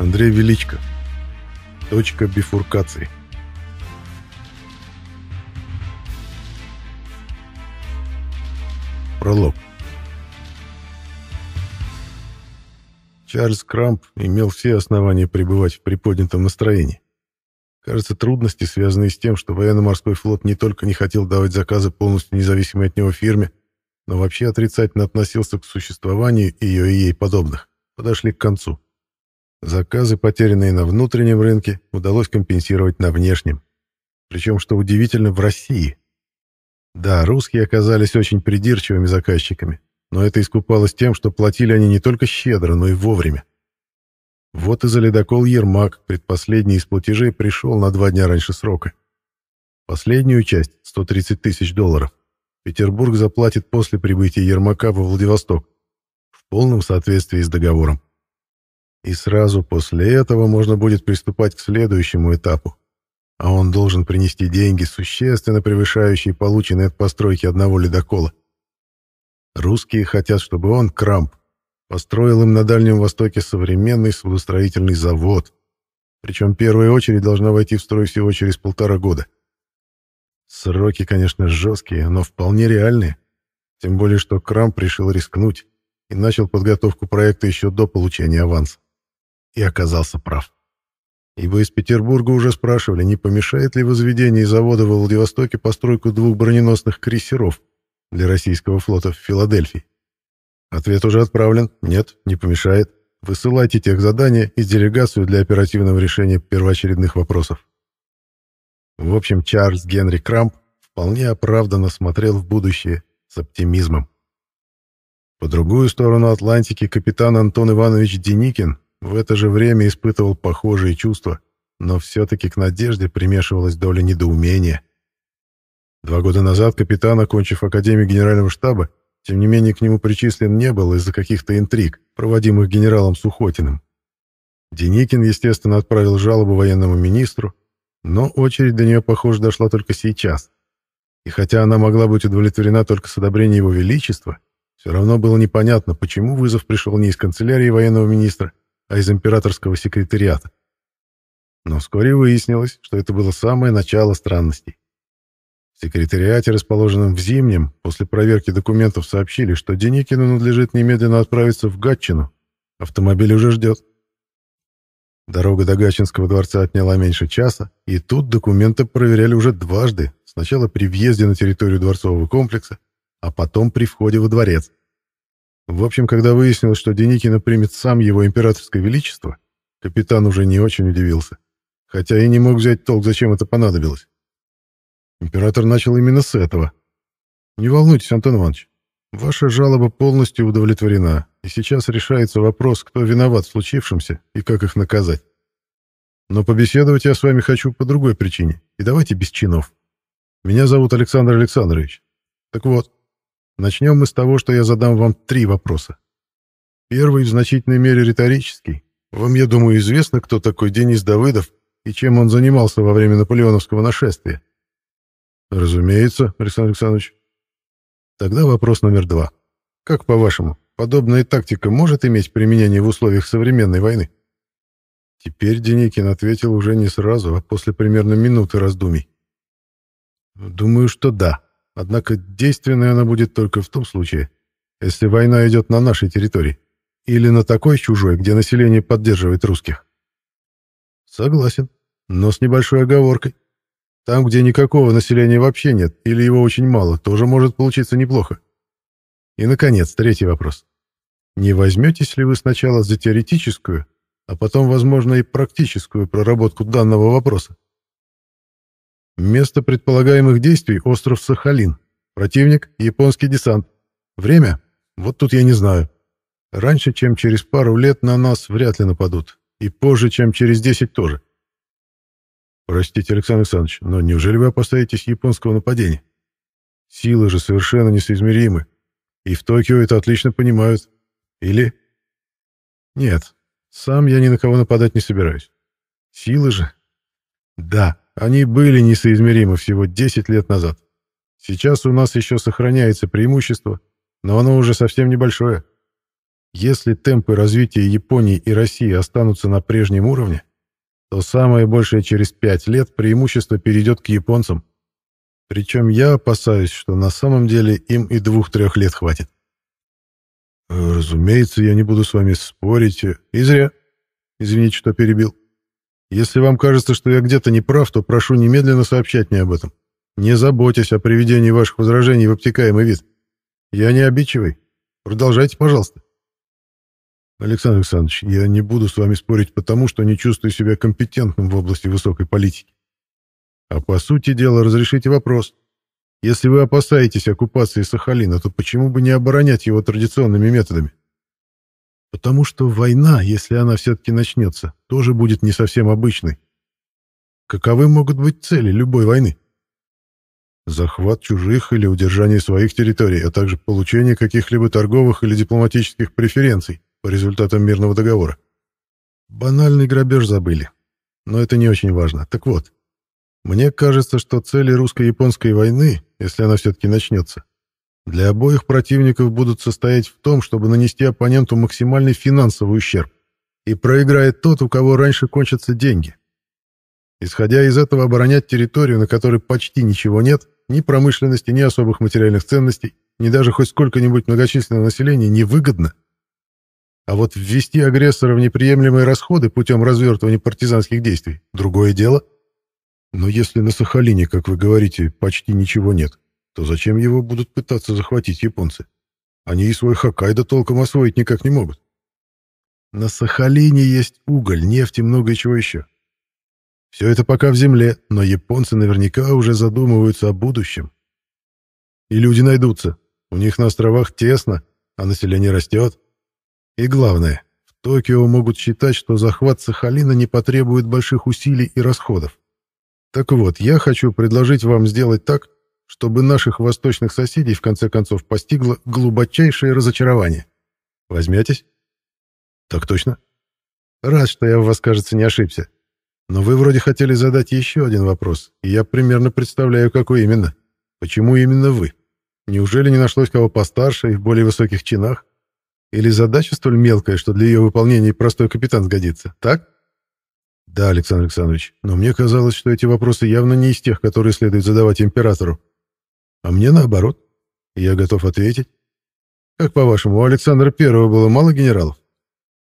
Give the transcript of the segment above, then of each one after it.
Андрей Величко. Точка бифуркации. Пролог. Чарльз Крамп имел все основания пребывать в приподнятом настроении. Кажется, трудности, связанные с тем, что военно-морской флот не только не хотел давать заказы полностью независимой от него фирме, но вообще отрицательно относился к существованию ее и ей подобных, подошли к концу. Заказы, потерянные на внутреннем рынке, удалось компенсировать на внешнем. Причем, что удивительно, в России. Да, русские оказались очень придирчивыми заказчиками, но это искупалось тем, что платили они не только щедро, но и вовремя. Вот и за ледокол «Ермак» предпоследний из платежей пришел на два дня раньше срока. Последнюю часть, 130 тысяч долларов, Петербург заплатит после прибытия Ермака во Владивосток в полном соответствии с договором. И сразу после этого можно будет приступать к следующему этапу. А он должен принести деньги, существенно превышающие полученные от постройки одного ледокола. Русские хотят, чтобы он, Крамп, построил им на Дальнем Востоке современный судостроительный завод. Причем первая очередь должна войти в строй всего через полтора года. Сроки, конечно, жесткие, но вполне реальные. Тем более, что Крамп решил рискнуть и начал подготовку проекта еще до получения аванса и оказался прав. Ибо из Петербурга уже спрашивали, не помешает ли возведение завода в Владивостоке постройку двух броненосных крейсеров для российского флота в Филадельфии. Ответ уже отправлен. Нет, не помешает. Высылайте тех задания и делегацию для оперативного решения первоочередных вопросов. В общем, Чарльз Генри Крамп вполне оправданно смотрел в будущее с оптимизмом. По другую сторону Атлантики капитан Антон Иванович Деникин в это же время испытывал похожие чувства, но все-таки к надежде примешивалась доля недоумения. Два года назад капитан, окончив Академию Генерального штаба, тем не менее к нему причислен не был из-за каких-то интриг, проводимых генералом Сухотиным. Деникин, естественно, отправил жалобу военному министру, но очередь до нее, похоже, дошла только сейчас. И хотя она могла быть удовлетворена только с одобрения его величества, все равно было непонятно, почему вызов пришел не из канцелярии военного министра, а из императорского секретариата. Но вскоре выяснилось, что это было самое начало странностей. В секретариате, расположенном в Зимнем, после проверки документов сообщили, что Деникину надлежит немедленно отправиться в Гатчину. Автомобиль уже ждет. Дорога до Гатчинского дворца отняла меньше часа, и тут документы проверяли уже дважды, сначала при въезде на территорию дворцового комплекса, а потом при входе во дворец. В общем, когда выяснилось, что Деникина примет сам его императорское величество, капитан уже не очень удивился, хотя и не мог взять толк, зачем это понадобилось. Император начал именно с этого. «Не волнуйтесь, Антон Иванович, ваша жалоба полностью удовлетворена, и сейчас решается вопрос, кто виноват в случившемся и как их наказать. Но побеседовать я с вами хочу по другой причине, и давайте без чинов. Меня зовут Александр Александрович. Так вот, Начнем мы с того, что я задам вам три вопроса. Первый в значительной мере риторический. Вам, я думаю, известно, кто такой Денис Давыдов и чем он занимался во время наполеоновского нашествия. Разумеется, Александр Александрович. Тогда вопрос номер два. Как по-вашему, подобная тактика может иметь применение в условиях современной войны? Теперь Деникин ответил уже не сразу, а после примерно минуты раздумий. Думаю, что да. Однако действенной она будет только в том случае, если война идет на нашей территории или на такой чужой, где население поддерживает русских. Согласен, но с небольшой оговоркой. Там, где никакого населения вообще нет или его очень мало, тоже может получиться неплохо. И, наконец, третий вопрос. Не возьметесь ли вы сначала за теоретическую, а потом, возможно, и практическую проработку данного вопроса? Место предполагаемых действий — остров Сахалин. Противник — японский десант. Время? Вот тут я не знаю. Раньше, чем через пару лет, на нас вряд ли нападут. И позже, чем через десять, тоже. Простите, Александр Александрович, но неужели вы опасаетесь японского нападения? Силы же совершенно несоизмеримы. И в Токио это отлично понимают. Или... Нет, сам я ни на кого нападать не собираюсь. Силы же... Да, они были несоизмеримы всего 10 лет назад. Сейчас у нас еще сохраняется преимущество, но оно уже совсем небольшое. Если темпы развития Японии и России останутся на прежнем уровне, то самое большее через 5 лет преимущество перейдет к японцам. Причем я опасаюсь, что на самом деле им и двух-трех лет хватит. Разумеется, я не буду с вами спорить, и зря. Извините, что перебил. Если вам кажется, что я где-то не прав, то прошу немедленно сообщать мне об этом. Не заботьтесь о приведении ваших возражений в обтекаемый вид. Я не обидчивый. Продолжайте, пожалуйста. Александр Александрович, я не буду с вами спорить потому, что не чувствую себя компетентным в области высокой политики. А по сути дела, разрешите вопрос. Если вы опасаетесь оккупации Сахалина, то почему бы не оборонять его традиционными методами? Потому что война, если она все-таки начнется, тоже будет не совсем обычной. Каковы могут быть цели любой войны? Захват чужих или удержание своих территорий, а также получение каких-либо торговых или дипломатических преференций по результатам мирного договора. Банальный грабеж забыли. Но это не очень важно. Так вот, мне кажется, что цели русско-японской войны, если она все-таки начнется, для обоих противников будут состоять в том, чтобы нанести оппоненту максимальный финансовый ущерб. И проиграет тот, у кого раньше кончатся деньги. Исходя из этого, оборонять территорию, на которой почти ничего нет, ни промышленности, ни особых материальных ценностей, ни даже хоть сколько-нибудь многочисленного населения, невыгодно. А вот ввести агрессора в неприемлемые расходы путем развертывания партизанских действий – другое дело. Но если на Сахалине, как вы говорите, почти ничего нет, то зачем его будут пытаться захватить японцы? Они и свой Хоккайдо толком освоить никак не могут. На Сахалине есть уголь, нефть и многое чего еще. Все это пока в земле, но японцы наверняка уже задумываются о будущем. И люди найдутся. У них на островах тесно, а население растет. И главное, в Токио могут считать, что захват Сахалина не потребует больших усилий и расходов. Так вот, я хочу предложить вам сделать так, чтобы наших восточных соседей в конце концов постигло глубочайшее разочарование. Возьмётесь? Так точно. Рад, что я в вас, кажется, не ошибся. Но вы вроде хотели задать ещё один вопрос, и я примерно представляю, какой именно. Почему именно вы? Неужели не нашлось кого постарше и в более высоких чинах? Или задача столь мелкая, что для её выполнения простой капитан сгодится, так? Да, Александр Александрович, но мне казалось, что эти вопросы явно не из тех, которые следует задавать императору. А мне наоборот. я готов ответить. Как по-вашему, у Александра Первого было мало генералов?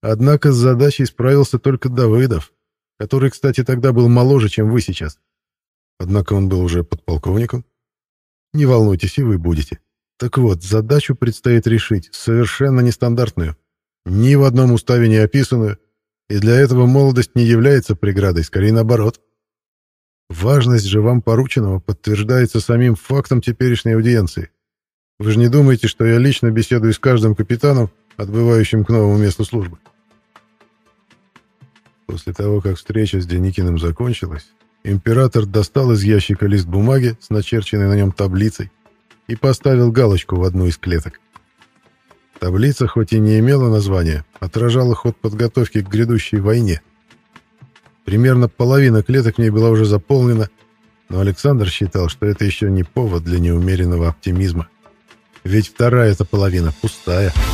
Однако с задачей справился только Давыдов, который, кстати, тогда был моложе, чем вы сейчас. Однако он был уже подполковником. Не волнуйтесь, и вы будете. Так вот, задачу предстоит решить, совершенно нестандартную. Ни в одном уставе не описанную. И для этого молодость не является преградой, скорее наоборот. Важность же вам порученного подтверждается самим фактом теперешней аудиенции. Вы же не думаете, что я лично беседую с каждым капитаном, отбывающим к новому месту службы? После того, как встреча с Деникиным закончилась, император достал из ящика лист бумаги с начерченной на нем таблицей и поставил галочку в одну из клеток. Таблица, хоть и не имела названия, отражала ход подготовки к грядущей войне – Примерно половина клеток в ней была уже заполнена, но Александр считал, что это еще не повод для неумеренного оптимизма. Ведь вторая эта половина пустая. «Пустая».